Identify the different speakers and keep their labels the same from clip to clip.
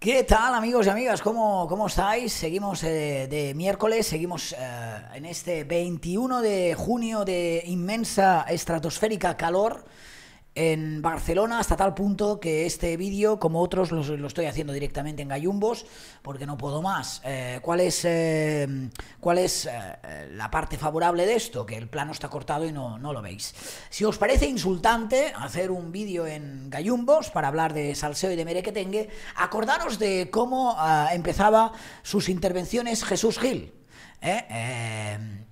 Speaker 1: ¿Qué tal amigos y amigas? ¿Cómo, estáis? Seguimos eh, de miércoles, seguimos eh, en este 21 de junio de inmensa estratosférica calor en Barcelona hasta tal punto que este vídeo, como otros, lo, estoy haciendo directamente en Gallumbos porque no puedo más. Eh, ¿Cuál es, eh, cuál es eh, la parte favorable de esto? Que el plano está cortado y no, no lo veis. Si os parece insultante hacer un vídeo en Gallumbos para hablar de salseo y de merequetengue, acordaros de cómo empezaba sus intervenciones Jesús Gil.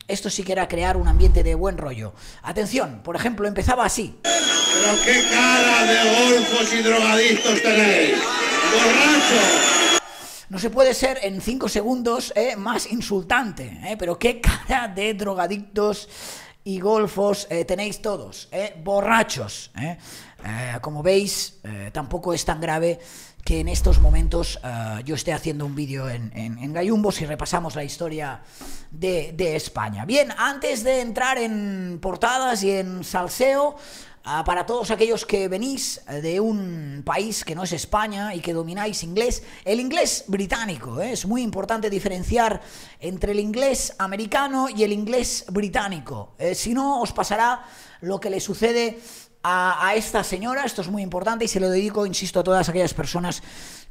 Speaker 1: Esto sí que era crear un ambiente de buen rollo. Atención, por ejemplo, empezaba así. Pero qué cara de golfos y drogadictos tenéis. borrachos. no se puede ser en 5 segundos eh, más insultante. Eh, pero qué cara de drogadictos y golfos eh, tenéis todos, borrachos. Eh, como veis, eh, tampoco es tan grave que en estos momentos eh, yo esté haciendo un vídeo en, en, y repasamos la historia de, España. Bien, antes de entrar en portadas y en salseo, para todos aquellos que venís de un país que no es España y que domináis inglés, el inglés británico, es muy importante diferenciar entre el inglés americano y el inglés británico. si no, os pasará lo que le sucede a, esta señora, esto es muy importante y se lo dedico, insisto, a todas aquellas personas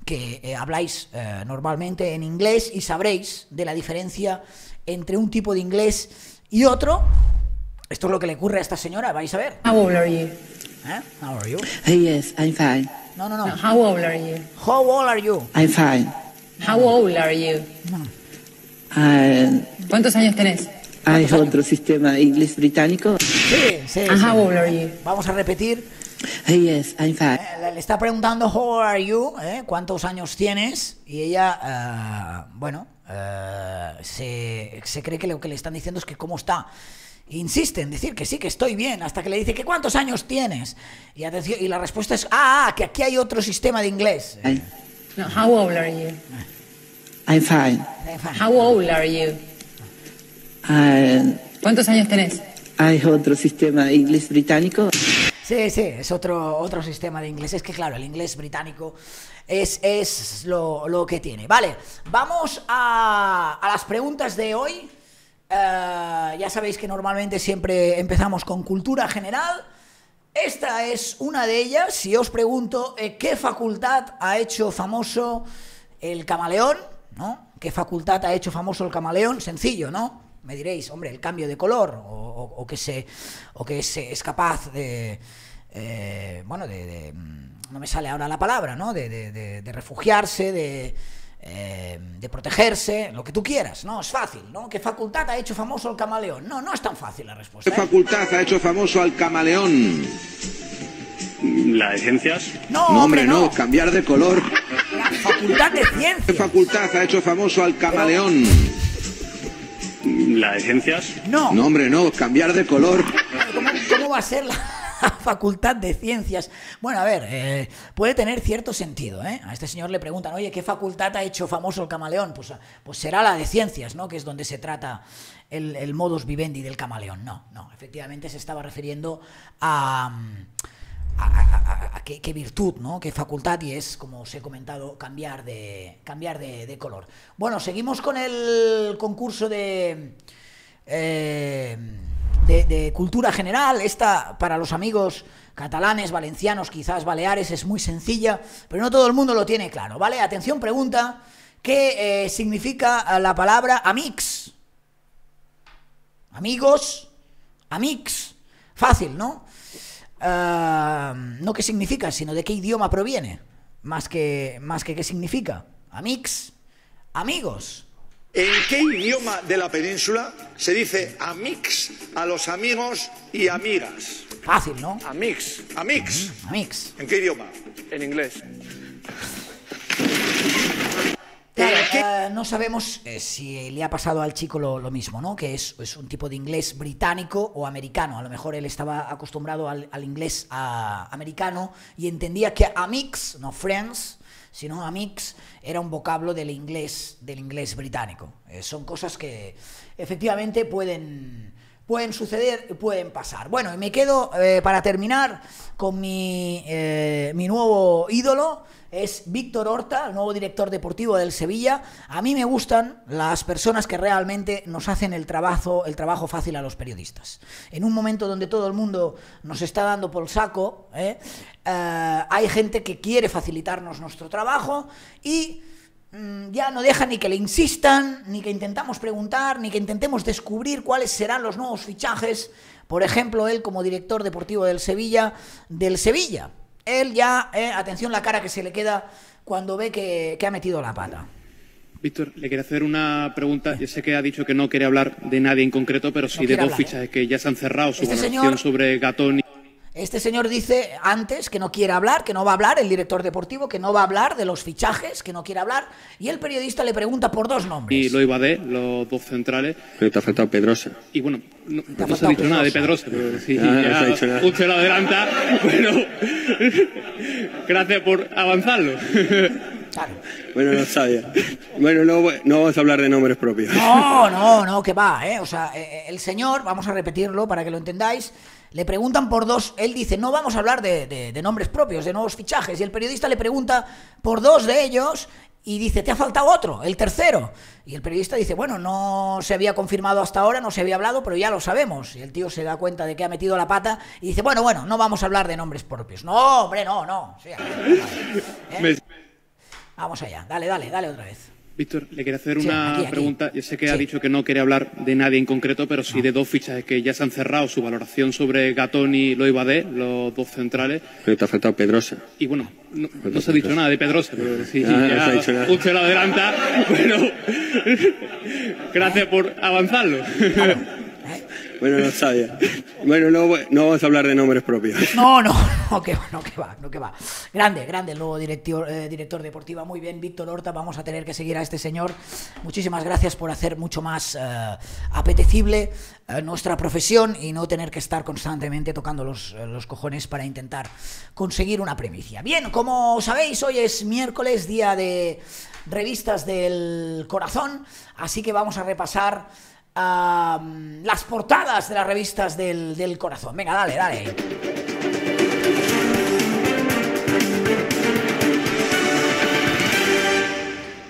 Speaker 1: que eh, habláis eh, normalmente en inglés y sabréis de la diferencia entre un tipo de inglés y otro. Esto es lo que le ocurre a esta señora, vais a ver. How ¿Eh? uh, Yes, I'm fine. No, no, no. How are you? How are you? I'm fine. How are you? Mm. Uh, ¿Cuántos años tenés? ¿Hay ah, otro sistema inglés británico. Sí, sí. Vamos a repetir. Yes, I'm fine. le está preguntando how are you, ¿eh? cuántos años tienes, y ella, eh, bueno, eh, se, cree que lo que le están diciendo es que cómo está insiste en decir que sí, que estoy bien, hasta que le dice que cuántos años tienes. Y, y la respuesta es, ah, ah, que aquí hay otro sistema de inglés. no, how old are you? I'm fine. How old are you? Ah, ¿Cuántos años tenés? Hay otro sistema de inglés británico. Sí, sí, es otro, otro sistema de inglés. Es que, claro, el inglés británico es, lo, que tiene. Vale, vamos a, las preguntas de hoy. Eh, ya sabéis que normalmente siempre empezamos con cultura general. Esta es una de ellas. Si os pregunto eh, qué facultad ha hecho famoso el camaleón, ¿no? ¿Qué facultad ha hecho famoso el camaleón? Sencillo, ¿no? Me diréis, hombre, el cambio de color o, que, se, o que es capaz de... Eh, bueno, de, mm, no me sale ahora la palabra, ¿no? De, refugiarse, eh, de, protegerse, lo que tú quieras, ¿no? Es fácil, ¿no? ¿Qué facultad ha hecho famoso al camaleón? No, no es tan fácil la respuesta. ¿Qué ¿eh? facultad ha hecho famoso al camaleón? ¿La de ciencias? No, hombre, no. cambiar de color. La facultad de ciencias. ¿Qué facultad ha hecho famoso al camaleón? ¿La de No. No, hombre, no, cambiar de color. ¿Cómo, va a ser la facultad de ciencias? Bueno, a ver, eh, puede tener cierto sentido, ¿eh? A este señor le preguntan, oye, ¿qué facultad ha hecho famoso el camaleón? Pues, pues será la de ciencias, ¿no? Que es donde se trata el, modus vivendi del camaleón. No, no, efectivamente se estaba refiriendo a qué, virtud, ¿no? qué facultad y es, como os he comentado, cambiar de, cambiar de, color. Bueno, seguimos con el concurso eh, de, de, cultura general. Esta, para los amigos catalanes, valencianos, quizás baleares, es muy sencilla, pero no todo el mundo lo tiene claro, ¿vale? Atención, pregunta, ¿qué eh, significa eh, la palabra amix? Amigos, amix. Fácil, ¿no? no qué significa, sino de qué idioma proviene, más que, más que qué significa. Amix, amigos. ¿En qué idioma de la península se dice amix a los amigos y amigas? Fácil, ¿no? Amix. Amix. amix. ¿En qué idioma? En inglés no sabemos eh, si le ha pasado al chico lo, mismo, ¿no? Que es, un tipo de inglés británico o americano. A lo mejor él estaba acostumbrado al, inglés americano y entendía que amix, no friends, sino amix, era un vocablo del inglés, del inglés británico. Eh, son cosas que efectivamente pueden pueden suceder, pueden pasar. Bueno, y me quedo eh, para terminar con eh, mi, nuevo ídolo, es Víctor Horta, el nuevo director deportivo del Sevilla. A mí me gustan las personas que realmente nos hacen el trabajo, el trabajo fácil a los periodistas. En un momento donde todo el mundo nos está dando por saco, eh, hay gente que quiere facilitarnos nuestro trabajo y Mm, ya no deja ni que le insistan, ni que intentamos preguntar, ni que intentemos descubrir cuáles serán los nuevos fichajes. Por ejemplo, él como director deportivo del Sevilla, del Sevilla. Él ya, eh, atención la cara que se le queda cuando ve que, ha metido la pata. Víctor, le quería hacer una pregunta. Yo sé que ha dicho que no quiere hablar de nadie en concreto, pero sí de dos ¿eh? fichajes que ya se han cerrado, su este sobre Gatón este señor dice antes que no quiere hablar, que no va a hablar, el director deportivo, que no va a hablar de los fichajes, que no quiere hablar, y el periodista le pregunta por dos nombres. Y lo iba de los dos centrales. Pero te ha faltado Pedrosa. Y bueno, no, se ha dicho nada de Pedrosa, usted lo adelanta, gracias por avanzarlo. Bueno, no sabía. Bueno, no, no, vamos a hablar de nombres propios. No, no, no, que va, ¿eh? O sea, eh, eh, el señor, vamos a repetirlo para que lo entendáis, le preguntan por dos, él dice, no vamos a hablar de, nombres propios, de nuevos fichajes, y el periodista le pregunta por dos de ellos y dice, te ha faltado otro, el tercero. Y el periodista dice, bueno, no se había confirmado hasta ahora, no se había hablado, pero ya lo sabemos. Y el tío se da cuenta de que ha metido la pata y dice, bueno, bueno, no vamos a hablar de nombres propios. No, hombre, no, no. ¿eh? Vamos allá, dale, dale, dale otra vez. Víctor, le quería hacer una pregunta. Yo sé que ha dicho que no quiere hablar de nadie en concreto, pero sí de dos fichas que ya se han cerrado. Su valoración sobre Gatón y Loibadé, los dos centrales. Pero te ha faltado Pedrosa. Y bueno, no, ah, se ha dicho nada de Pedrosa, pero sí, ya ha adelantar, gracias por avanzarlo. Bueno, no sabía. Bueno, no, no vamos a hablar de nombres propios. No, no, no, que, no, va, no, que va. Grande, grande el nuevo director, eh, director deportiva. Muy bien, Víctor Horta, vamos a tener que seguir a este señor. Muchísimas gracias por hacer mucho más eh, apetecible eh, nuestra profesión y no tener que estar constantemente tocando los, los cojones para intentar conseguir una premicia. Bien, como sabéis, hoy es miércoles, día de revistas del corazón, así que vamos a repasar las portadas de las revistas del, del corazón. Venga, dale, dale.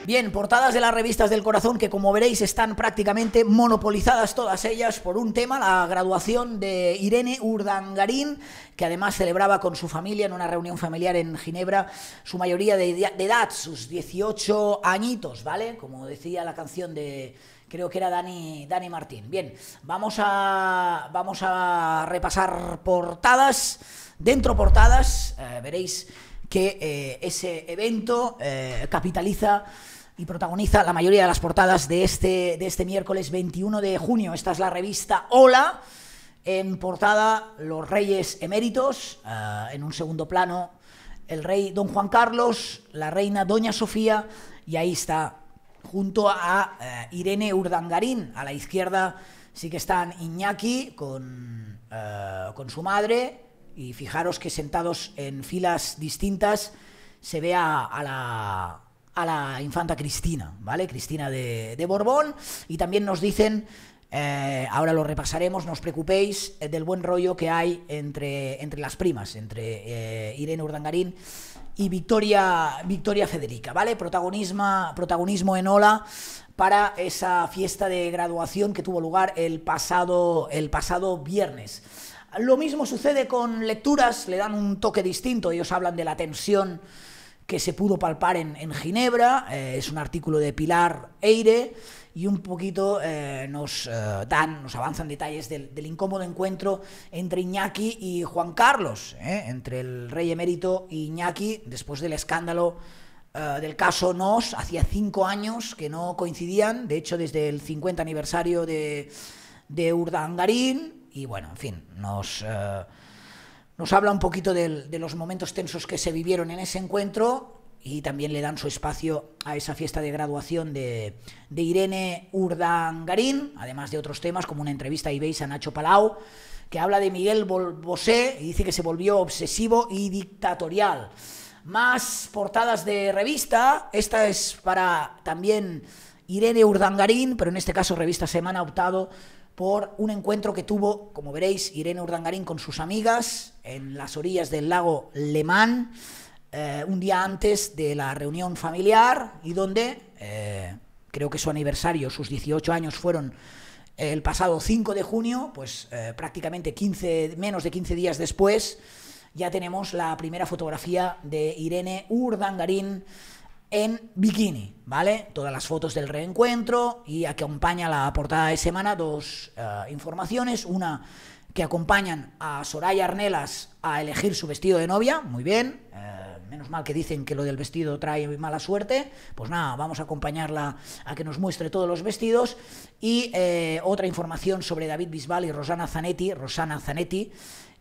Speaker 1: Bien, portadas de las revistas del corazón que como veréis están prácticamente monopolizadas todas ellas por un tema, la graduación de Irene Urdangarín, que además celebraba con su familia en una reunión familiar en Ginebra su mayoría de, edad, sus 18 añitos, ¿vale? Como decía la canción de, creo que era Dani, Dani Martín. Bien, vamos a, vamos a repasar portadas. Dentro portadas, eh, veréis que eh, ese evento eh, capitaliza y protagoniza la mayoría de las portadas de este, de este miércoles 21 de junio. Esta es la revista Hola. En portada, los reyes eméritos. en un segundo plano, el rey don Juan Carlos, la reina doña Sofía. Y ahí está junto a eh, Irene Urdangarín. A la izquierda sí que están Iñaki con, eh, con su madre y fijaros que sentados en filas distintas se ve a, la, a la infanta Cristina, ¿vale? Cristina de, de Borbón. Y también nos dicen eh, ahora lo repasaremos, no os preocupéis eh, del buen rollo que hay entre, entre las primas, entre eh, Irene Urdangarín y Victoria, Victoria Federica, ¿vale? Protagonismo, protagonismo en Ola para esa fiesta de graduación que tuvo lugar el pasado, el pasado viernes. Lo mismo sucede con lecturas, le dan un toque distinto, ellos hablan de la tensión que se pudo palpar en, en Ginebra, es un artículo de Pilar Eire y un poquito eh, nos eh, dan, nos avanzan detalles del, incómodo encuentro entre Iñaki y Juan Carlos, eh, entre el rey emérito y Iñaki, después del escándalo del caso Nos, hacía cinco años que no coincidían, de hecho desde el 50 aniversario de, de Urdangarín, y bueno, en fin, nos nos habla un poquito de, los momentos tensos que se vivieron en ese encuentro y también le dan su espacio a esa fiesta de graduación de, Irene Urdangarín, además de otros temas como una entrevista y veis a Nacho Palau, que habla de Miguel Bosé y dice que se volvió obsesivo y dictatorial. Más portadas de revista, esta es para también Irene Urdangarín, pero en este caso Revista Semana ha optado por un encuentro que tuvo, como veréis, Irene Urdangarín con sus amigas en las orillas del lago Lemán eh, un día antes de la reunión familiar y donde eh, creo que su aniversario, sus 18 años fueron eh, el pasado 5 de junio, pues prácticamente menos de 15 días después ya tenemos la primera fotografía de Irene Urdangarín en bikini, ¿vale? Todas las fotos del reencuentro y acompaña la portada de semana dos informaciones, una que acompañan a Soraya Arnelas a elegir su vestido de novia, muy bien, menos mal que dicen que lo del vestido trae mala suerte, pues nada, vamos a acompañarla a que nos muestre todos los vestidos. Y eh, otra información sobre David Bisbal y Rosana Zanetti, Rosana Zanetti,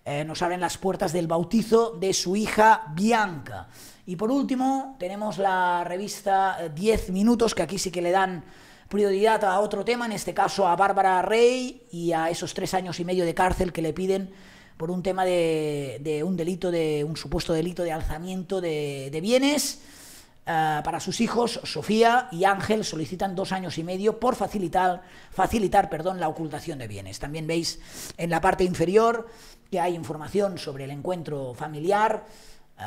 Speaker 1: eh, nos abren las puertas del bautizo de su hija Bianca. Y por último, tenemos la revista 10 eh, minutos, que aquí sí que le dan prioridad a otro tema, en este caso a Bárbara Rey y a esos tres años y medio de cárcel que le piden por un tema de, un delito, de un supuesto delito de alzamiento de, bienes. Eh, para sus hijos, Sofía y Ángel solicitan dos años y medio por facilitar, facilitar perdón, la ocultación de bienes. También veis en la parte inferior que hay información sobre el encuentro familiar eh,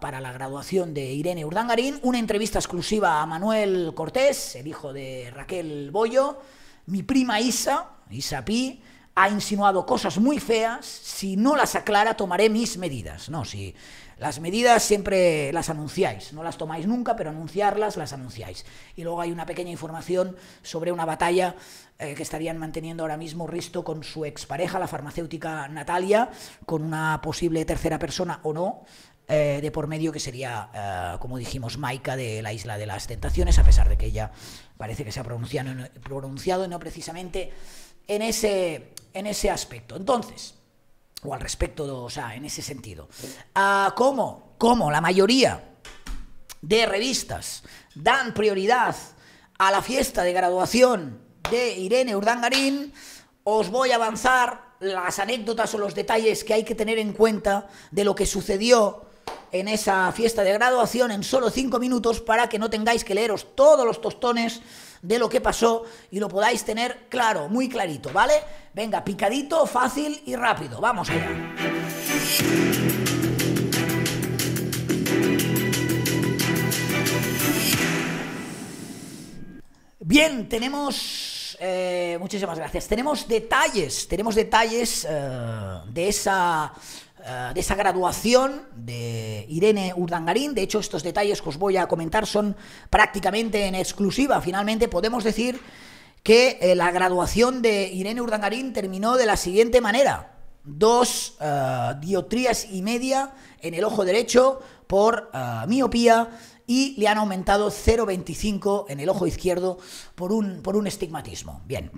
Speaker 1: para la graduación de Irene Urdangarín, una entrevista exclusiva a Manuel Cortés, el hijo de Raquel Bollo, mi prima Isa, Isa Pi, ha insinuado cosas muy feas, si no las aclara tomaré mis medidas. No, si las medidas siempre las anunciáis, no las tomáis nunca, pero anunciarlas las anunciáis. Y luego hay una pequeña información sobre una batalla eh, que estarían manteniendo ahora mismo Risto con su expareja, la farmacéutica Natalia, con una posible tercera persona o no, eh, de por medio que sería, eh, como dijimos, Maika de la Isla de las Tentaciones, a pesar de que ella parece que se ha pronunciado, pronunciado no precisamente en ese, en ese aspecto. Entonces, o al respecto, o sea, en ese sentido. a ah, ¿Cómo? la mayoría de revistas dan prioridad a la fiesta de graduación de Irene Urdangarín? Os voy a avanzar las anécdotas o los detalles que hay que tener en cuenta de lo que sucedió en esa fiesta de graduación en solo cinco minutos para que no tengáis que leeros todos los tostones de lo que pasó y lo podáis tener claro, muy clarito, ¿vale? Venga, picadito, fácil y rápido. Vamos allá. Bien, tenemos... Eh, muchísimas gracias. Tenemos detalles, tenemos detalles eh, de esa eh, de esa graduación de Irene Urdangarín. De hecho, estos detalles que os voy a comentar son prácticamente en exclusiva. Finalmente podemos decir que eh, la graduación de Irene Urdangarín terminó de la siguiente manera. Dos eh, diotrías y media en el ojo derecho por miopía y le han aumentado 0,25 en el ojo izquierdo por un, por un estigmatismo. Bien.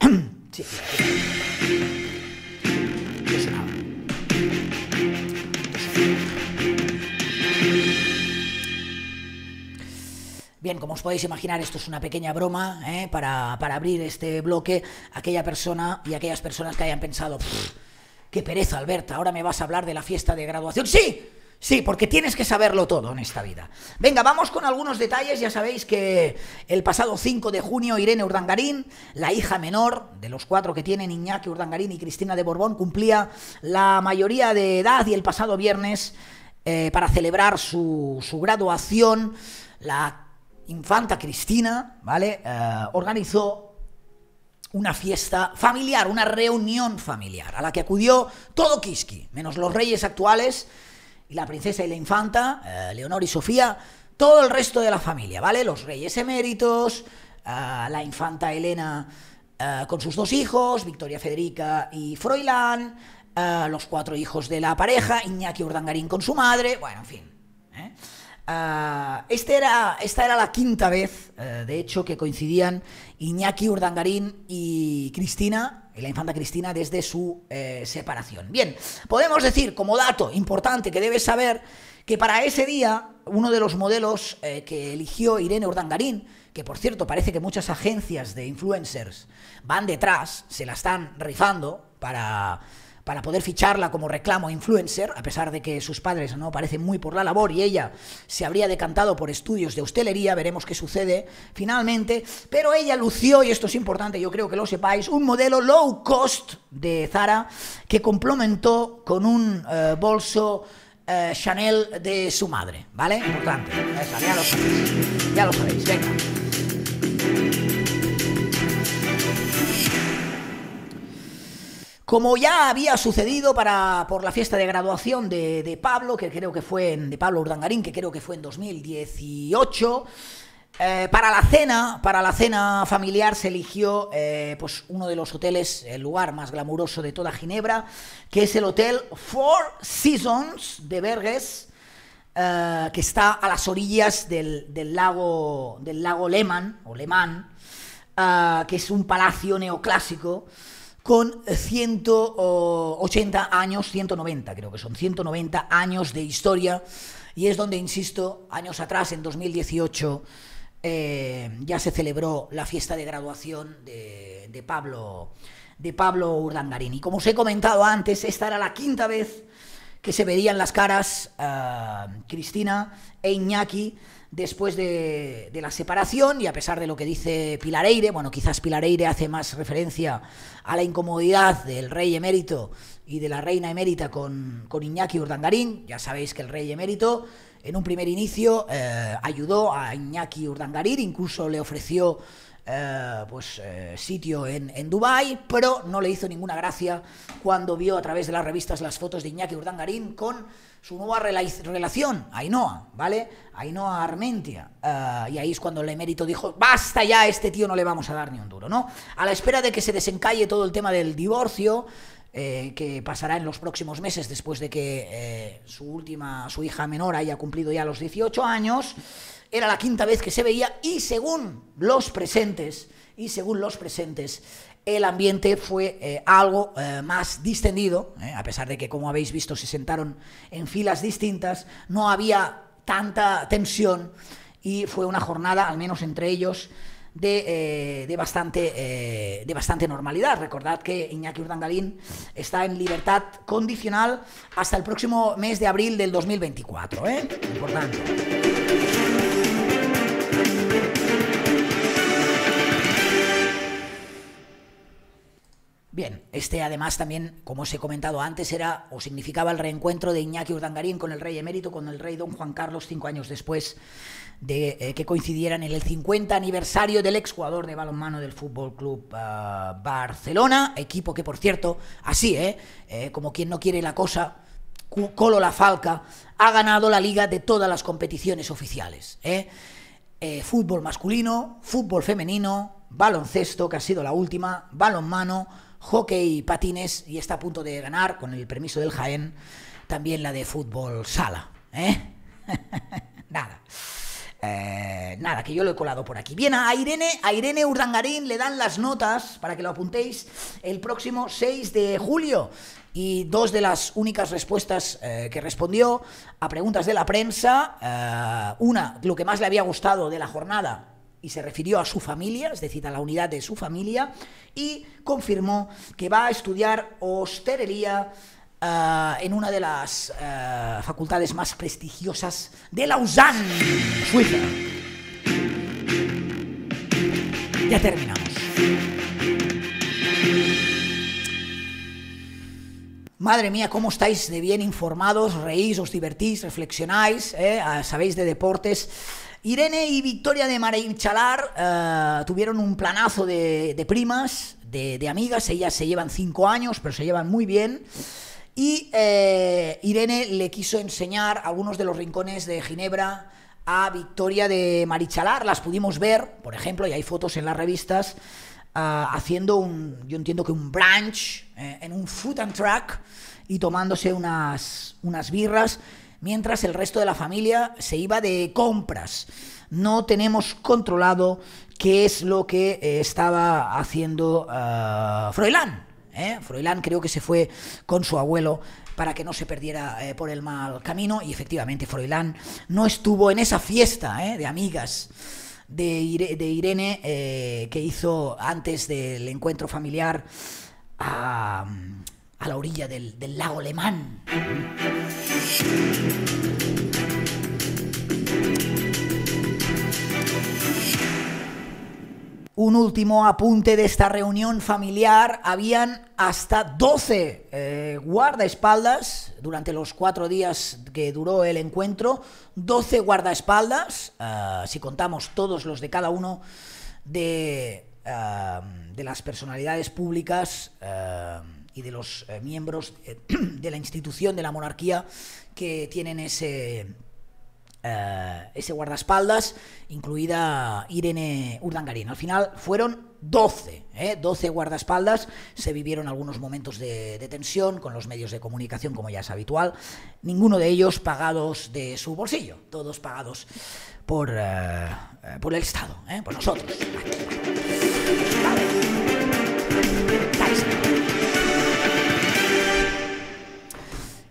Speaker 1: Bien, como os podéis imaginar, esto es una pequeña broma ¿eh? para, abrir este bloque. Aquella persona y aquellas personas que hayan pensado, qué pereza, Alberta, ahora me vas a hablar de la fiesta de graduación. Sí, sí, porque tienes que saberlo todo en esta vida. Venga, vamos con algunos detalles. Ya sabéis que el pasado 5 de junio Irene Urdangarín, la hija menor de los cuatro que tiene, Iñaki Urdangarín y Cristina de Borbón, cumplía la mayoría de edad y el pasado viernes, eh, para celebrar su, su graduación, la infanta Cristina, ¿vale? Eh, organizó una fiesta familiar, una reunión familiar, a la que acudió todo Kiski, menos los reyes actuales y la princesa y la infanta, eh, Leonor y Sofía, todo el resto de la familia, ¿vale? Los reyes eméritos, eh, la infanta Elena con sus dos hijos, Victoria Federica y Froilán, los cuatro hijos de la pareja, Iñaki Urdangarín con su madre, bueno, en fin. Ah, este era, esta era la quinta vez, eh, de hecho, que coincidían Iñaki Urdangarín y Cristina, la infanta Cristina, desde su eh, separación. Bien, podemos decir como dato importante que debes saber que para ese día uno de los modelos eh, que eligió Irene Urdangarín, que por cierto parece que muchas agencias de influencers van detrás, se la están rifando para para poder ficharla como reclamo influencer, a pesar de que sus padres no parecen muy por la labor y ella se habría decantado por estudios de hostelería, veremos qué sucede finalmente, pero ella lució, y esto es importante, yo creo que lo sepáis, un modelo low cost de Zara que complementó con un eh, bolso eh, Chanel de su madre, ¿vale? Importante, ya lo sabéis, ya lo sabéis, venga. Como ya había sucedido por la fiesta de graduación de, Pablo, que creo que fue de Pablo Urdangarín, que creo que fue en 2018, eh, para la cena, para la cena familiar se eligió eh, pues uno de los hoteles, el lugar más glamuroso de toda Ginebra, que es el hotel Four Seasons de Berges, eh, que está a las orillas del, lago del lago que es un palacio neoclásico con 180 eh, años, 190 creo que son, 190 años de historia. Y es donde, insisto, años atrás, en 2018, eh, ya se celebró la fiesta de graduación de, Pablo, de Pablo Urdangarín. como os he comentado antes, esta era la quinta vez que se veían las caras eh, Cristina e Iñaki después de, la separación y a pesar de lo que dice Pilareire, bueno, quizás Pilareire hace más referencia a la incomodidad del rey emérito y de la reina emérita con, con Iñaki Urdangarín, ya sabéis que el rey emérito en un primer inicio eh, ayudó a Iñaki Urdangarín, incluso le ofreció eh, pues, eh, sitio en, en Dubái, pero no le hizo ninguna gracia cuando vio a través de las revistas las fotos de Iñaki Urdangarín con su nueva relación, Ainhoa, ¿vale? Ainhoa Armentia. Eh, y ahí es cuando el emérito dijo, basta ya, este tío no le vamos a dar ni un duro, ¿no? A la espera de que se desencalle todo el tema del divorcio, que pasará en los próximos meses después de que su última, su hija menor haya cumplido ya los 18 años, era la quinta vez que se veía y según los presentes, y según los presentes, el ambiente fue eh, algo eh, más distendido, eh, a pesar de que, como habéis visto, se sentaron en filas distintas, no había tanta tensión y fue una jornada, al menos entre ellos, de, bastante, de bastante normalidad. Recordad que Iñaki Urdangalín está en libertad condicional hasta el próximo mes de abril del 2024. ¿eh? Importante. Este, además, también, como os he comentado antes, era o significaba el reencuentro de Iñaki Urdangarín con el rey emérito, con el rey don Juan Carlos, cinco años después de eh, que coincidieran en el 50 aniversario del jugador de balonmano del Fútbol Club eh, Barcelona, equipo que, por cierto, así, eh, como quien no quiere la cosa, Colo La Falca, ha ganado la liga de todas las competiciones oficiales. fútbol masculino, fútbol femenino, baloncesto, que ha sido la última, balonmano hockey, patines y está a punto de ganar, con el permiso del Jaén, también la de fútbol sala. ¿eh? nada. Eh, nada, que yo lo he colado por aquí. Bien, a Irene, a Irene Urdangarín le dan las notas para que lo apuntéis el próximo 6 de julio. Y dos de las únicas respuestas eh, que respondió a preguntas de la prensa, una, lo que más le había gustado de la jornada, y se refirió a su familia, es decir, a la unidad de su familia, y confirmó que va a estudiar hostelería eh, en una de las eh, facultades más prestigiosas de Lausanne, Suiza. Ya terminamos. Madre mía, cómo estáis de bien informados, reís, os divertís, reflexionáis, ¿eh? ah, sabéis de deportes. Irene y Victoria de Marichalar eh, tuvieron un planazo de, primas, de, amigas. Ellas se llevan cinco años, pero se llevan muy bien. Y eh, Irene le quiso enseñar algunos de los rincones de Ginebra a Victoria de Marichalar. Las pudimos ver, por ejemplo, y hay fotos en las revistas, eh, haciendo un, yo entiendo que un brunch en un food and track y tomándose unas, unas birras mientras el resto de la familia se iba de compras. No tenemos controlado qué es lo que eh, estaba haciendo eh, Froilán. ¿eh? Froilán creo que se fue con su abuelo para que no se perdiera por el mal camino y efectivamente Froilán no estuvo en esa fiesta de amigas de, Irene que hizo antes del encuentro familiar. a a la orilla del, lago Alemán. Un último apunte de esta reunión familiar. Habían hasta 12 eh, guardaespaldas durante los cuatro días que duró el encuentro. 12 guardaespaldas, eh, si contamos todos los de cada uno de, eh, de las personalidades públicas y de los eh, miembros eh, de, la institución de la monarquía que tienen ese, eh, ese guardaespaldas, incluida Irene Urdangarín. Al final fueron 12, eh, 12 guardaespaldas. Se vivieron algunos momentos de, tensión con los medios de comunicación, como ya es habitual. Ninguno de ellos pagados de su bolsillo, todos pagados por, por el Estado, por nosotros.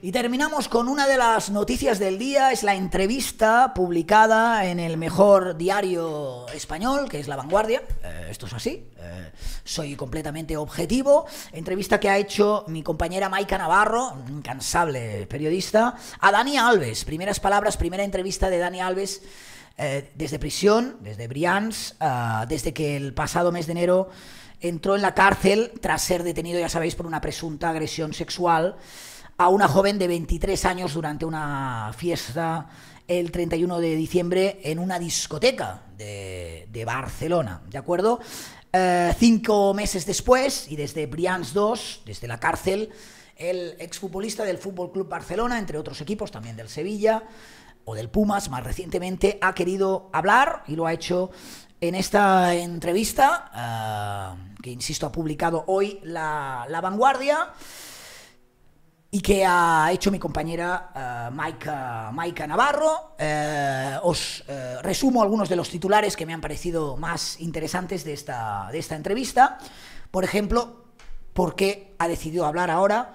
Speaker 1: Y terminamos con una de las noticias del día, es la entrevista publicada en el mejor diario español, que es La Vanguardia, eh, esto es así, eh, soy completamente objetivo, entrevista que ha hecho mi compañera Maika Navarro, incansable periodista, a Dani Alves, primeras palabras, primera entrevista de Dani Alves eh, desde prisión, desde Brians, desde que el pasado mes de enero entró en la cárcel tras ser detenido, ya sabéis, por una presunta agresión sexual a una joven de 23 años durante una fiesta el 31 de diciembre en una discoteca de, Barcelona, ¿de acuerdo? Eh, cinco meses después, y desde Brians 2, desde la cárcel, el exfutbolista del Fútbol Club Barcelona, entre otros equipos también del Sevilla o del Pumas, más recientemente, ha querido hablar y lo ha hecho en esta entrevista, eh, que insisto, ha publicado hoy La, la Vanguardia y que ha hecho mi compañera eh, Maika, Navarro. Eh, os eh, resumo algunos de los titulares que me han parecido más interesantes de esta, de esta entrevista. Por ejemplo, por qué ha decidido hablar ahora,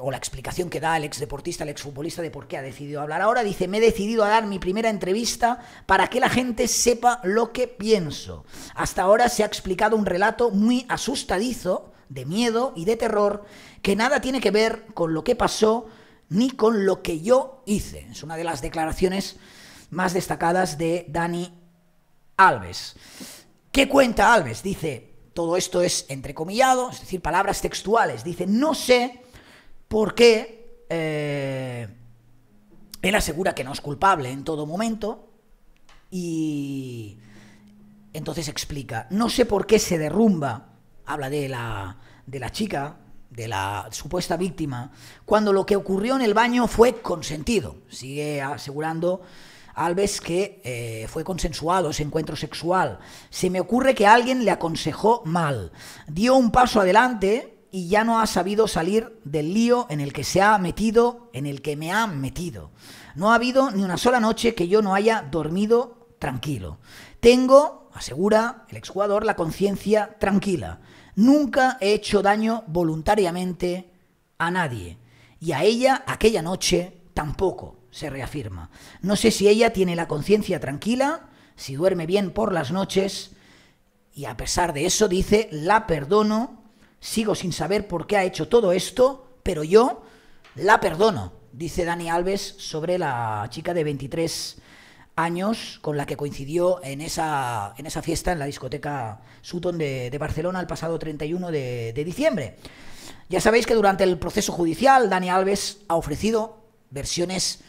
Speaker 1: o la explicación que da el ex deportista, el ex futbolista de por qué ha decidido hablar ahora. Dice, me he decidido a dar mi primera entrevista para que la gente sepa lo que pienso. Hasta ahora se ha explicado un relato muy asustadizo de miedo y de terror que nada tiene que ver con lo que pasó ni con lo que yo hice. Es una de las declaraciones más destacadas de Dani Alves. ¿Qué cuenta Alves? Dice, todo esto es entrecomillado, es decir, palabras textuales. Dice, no sé por qué eh, él asegura que no es culpable en todo momento y entonces explica, no sé por qué se derrumba habla de la, chica, de la supuesta víctima, cuando lo que ocurrió en el baño fue consentido. Sigue asegurando Alves que eh, fue consensuado ese encuentro sexual. Se me ocurre que alguien le aconsejó mal. Dio un paso adelante y ya no ha sabido salir del lío en el que se ha metido, en el que me ha metido. No ha habido ni una sola noche que yo no haya dormido tranquilo. Tengo, asegura el exjugador, la conciencia tranquila. Nunca he hecho daño voluntariamente a nadie. Y a ella, aquella noche, tampoco, se reafirma. No sé si ella tiene la conciencia tranquila, si duerme bien por las noches, y a pesar de eso dice, la perdono, sigo sin saber por qué ha hecho todo esto, pero yo la perdono, dice Dani Alves sobre la chica de 23 años con la que coincidió en esa, en esa fiesta en la discoteca Sutton de, Barcelona el pasado 31 de, diciembre. Ya sabéis que durante el proceso judicial Dani Alves ha ofrecido versiones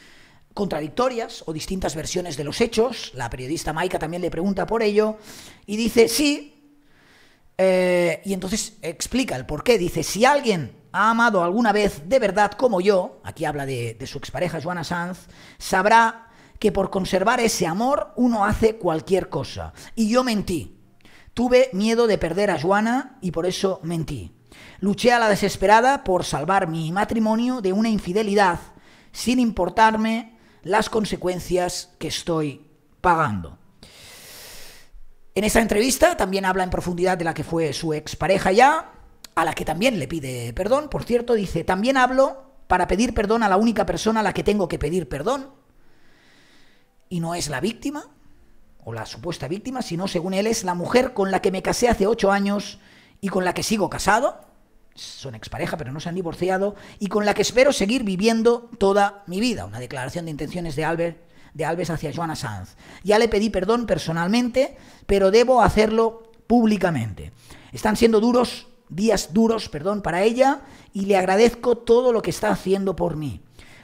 Speaker 1: contradictorias o distintas versiones de los hechos. La periodista Maika también le pregunta por ello y dice sí. Eh, y entonces explica el por qué. Dice, si alguien ha amado alguna vez de verdad como yo, aquí habla de, de su expareja Joana Sanz, sabrá que por conservar ese amor uno hace cualquier cosa. Y yo mentí. Tuve miedo de perder a Joana y por eso mentí. Luché a la desesperada por salvar mi matrimonio de una infidelidad sin importarme las consecuencias que estoy pagando. En esta entrevista también habla en profundidad de la que fue su expareja ya, a la que también le pide perdón. Por cierto, dice, también hablo para pedir perdón a la única persona a la que tengo que pedir perdón, y no es la víctima, o la supuesta víctima, sino según él es la mujer con la que me casé hace ocho años y con la que sigo casado, son expareja pero no se han divorciado, y con la que espero seguir viviendo toda mi vida. Una declaración de intenciones de Albert de Alves hacia Joana Sanz. Ya le pedí perdón personalmente, pero debo hacerlo públicamente. Están siendo duros, días duros, perdón, para ella, y le agradezco todo lo que está haciendo por mí.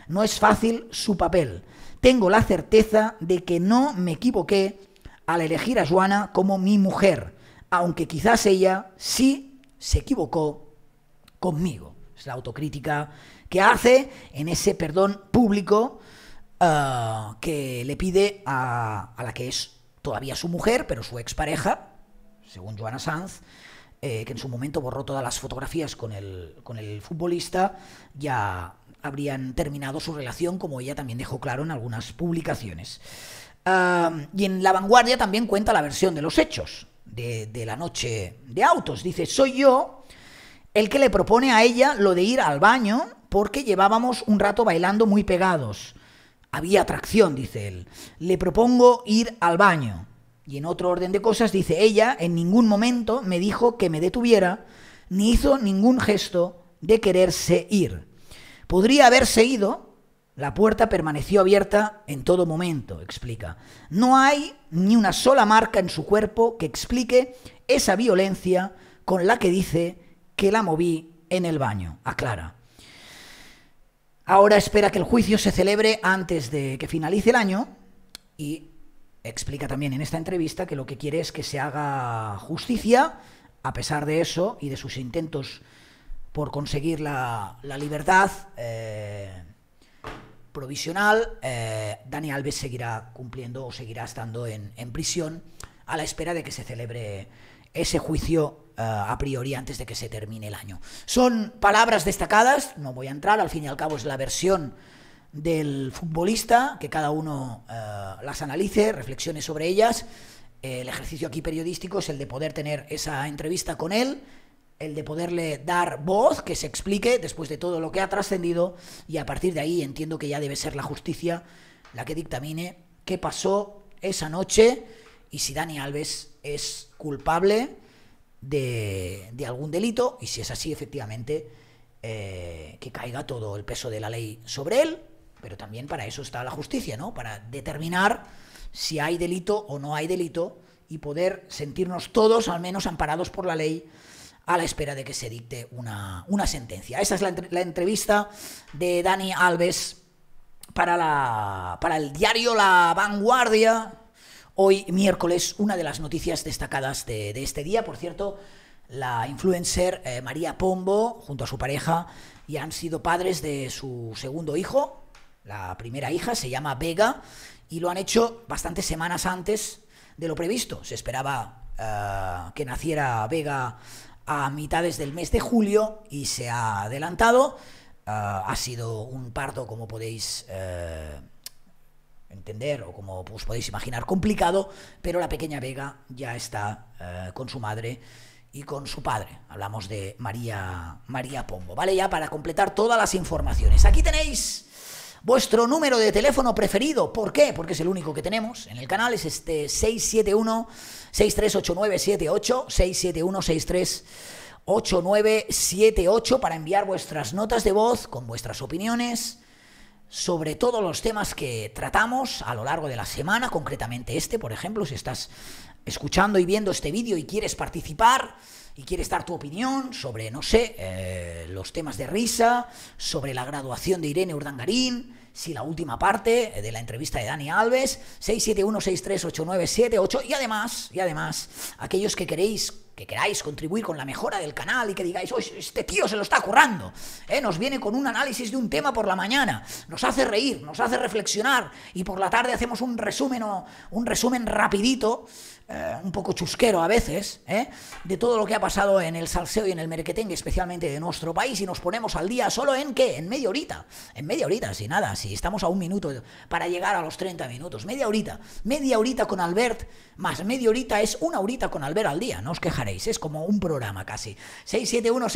Speaker 1: No es fácil su papel, tengo la certeza de que no me equivoqué al elegir a Joana como mi mujer, aunque quizás ella sí se equivocó conmigo. Es la autocrítica que hace en ese perdón público ah, que le pide a, la que es todavía su mujer, pero su expareja, según Joana Sanz, eh, que en su momento borró todas las fotografías con el, con el futbolista, ya habrían terminado su relación, como ella también dejó claro en algunas publicaciones. Ah, y en La Vanguardia también cuenta la versión de los hechos de, de, la noche de autos. Dice, soy yo el que le propone a ella lo de ir al baño porque llevábamos un rato bailando muy pegados. Había atracción, dice él. Le propongo ir al baño. Y en otro orden de cosas, dice, ella en ningún momento me dijo que me detuviera, ni hizo ningún gesto de quererse ir. Podría haber seguido, la puerta permaneció abierta en todo momento, explica. No hay ni una sola marca en su cuerpo que explique esa violencia con la que dice que la moví en el baño, aclara. Ahora espera que el juicio se celebre antes de que finalice el año y explica también en esta entrevista que lo que quiere es que se haga justicia a pesar de eso y de sus intentos por conseguir la, libertad eh, provisional, eh, Dani Alves seguirá cumpliendo o seguirá estando en, prisión a la espera de que se celebre ese juicio eh, a priori antes de que se termine el año. Son palabras destacadas, no voy a entrar, al fin y al cabo es la versión del futbolista, que cada uno las analice, reflexione sobre ellas. el ejercicio aquí periodístico es el de poder tener esa entrevista con él, el de poderle dar voz, que se explique después de todo lo que ha trascendido y a partir de ahí entiendo que ya debe ser la justicia la que dictamine qué pasó esa noche y si Dani Alves es culpable de, algún delito y si es así efectivamente eh, que caiga todo el peso de la ley sobre él, pero también para eso está la justicia, ¿no? Para determinar si hay delito o no hay delito y poder sentirnos todos al menos amparados por la ley a la espera de que se dicte una, sentencia. Esa es la, entrevista de Dani Alves para, la, para el diario La Vanguardia. Hoy miércoles, una de las noticias destacadas de, este día, por cierto, la influencer eh, María Pombo, junto a su pareja, y han sido padres de su segundo hijo. La primera hija se llama Vega y lo han hecho bastantes semanas antes de lo previsto. Se esperaba eh, que naciera Vega a mitades del mes de julio y se ha adelantado. Ah, ha sido un parto, como podéis eh, entender o como os podéis imaginar, complicado, pero la pequeña Vega ya está eh, con su madre y con su padre. Hablamos de María, María Pombo, ¿vale? Ya para completar todas las informaciones. Aquí tenéis vuestro número de teléfono preferido. ¿Por qué? Porque es el único que tenemos en el canal, es este 671-638978, 671-638978. para enviar vuestras notas de voz con vuestras opiniones sobre todos los temas que tratamos a lo largo de la semana, concretamente este, por ejemplo, si estás escuchando y viendo este vídeo y quieres participar y quieres dar tu opinión sobre, no sé, eh, los temas de risa, sobre la graduación de Irene Urdangarín, si la última parte eh, de la entrevista de Dani Alves, 671 y además, y además, aquellos que queréis que queráis contribuir con la mejora del canal y que digáis, oye este tío se lo está currando, ¿eh? nos viene con un análisis de un tema por la mañana, nos hace reír, nos hace reflexionar y por la tarde hacemos un resumen, un resumen rapidito, eh, un poco chusquero a veces, ¿eh? de todo lo que ha pasado en el salseo y en el merquetengue, especialmente de nuestro país, y nos ponemos al día solo en qué, en media horita, en media horita, si nada, si estamos a un minuto para llegar a los 30 minutos, media horita, media horita con Albert, más media horita es una horita con Albert al día, no os quejaréis es como un programa casi. 671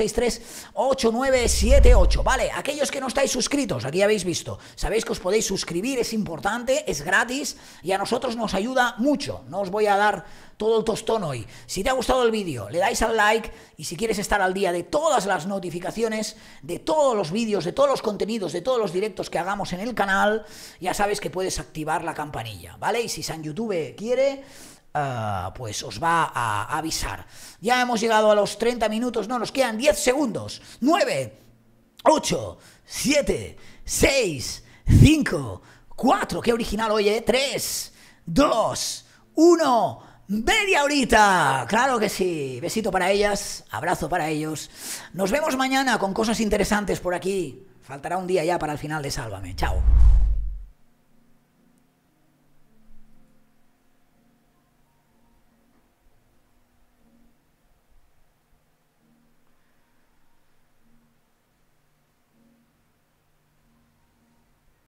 Speaker 1: Vale, aquellos que no estáis suscritos, aquí habéis visto, sabéis que os podéis suscribir, es importante, es gratis y a nosotros nos ayuda mucho. No os voy a dar todo el tostón hoy. Si te ha gustado el vídeo, le dais al like y si quieres estar al día de todas las notificaciones, de todos los vídeos, de todos los contenidos, de todos los directos que hagamos en el canal, ya sabes que puedes activar la campanilla, ¿vale? Y si San YouTube quiere Ah, pues os va a avisar. Ya hemos llegado a los 30 minutos, no, nos quedan 10 segundos. 9, 8, 7, 6, 5, 4, qué original, oye, 3, 2, 1, media horita. Claro que sí, besito para ellas, abrazo para ellos. Nos vemos mañana con cosas interesantes por aquí. Faltará un día ya para el final de Sálvame. Chao.